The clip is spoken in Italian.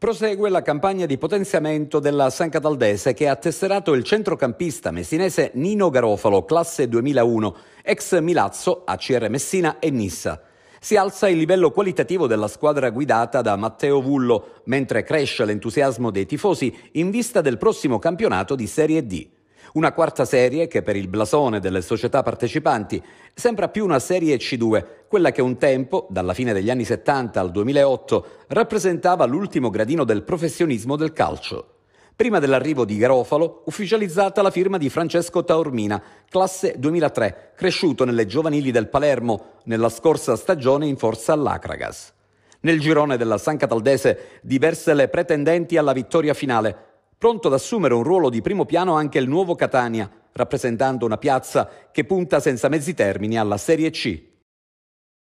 Prosegue la campagna di potenziamento della San Cataldese che ha tesserato il centrocampista messinese Nino Garofalo, classe 2001, ex Milazzo, ACR Messina e Nissa. Si alza il livello qualitativo della squadra guidata da Matteo Vullo, mentre cresce l'entusiasmo dei tifosi in vista del prossimo campionato di Serie D. Una quarta serie che per il blasone delle società partecipanti sembra più una serie C2 quella che un tempo, dalla fine degli anni 70 al 2008, rappresentava l'ultimo gradino del professionismo del calcio. Prima dell'arrivo di Garofalo, ufficializzata la firma di Francesco Taormina, classe 2003, cresciuto nelle giovanili del Palermo nella scorsa stagione in forza all'Acragas. Nel girone della San Cataldese diverse le pretendenti alla vittoria finale, pronto ad assumere un ruolo di primo piano anche il nuovo Catania, rappresentando una piazza che punta senza mezzi termini alla Serie C.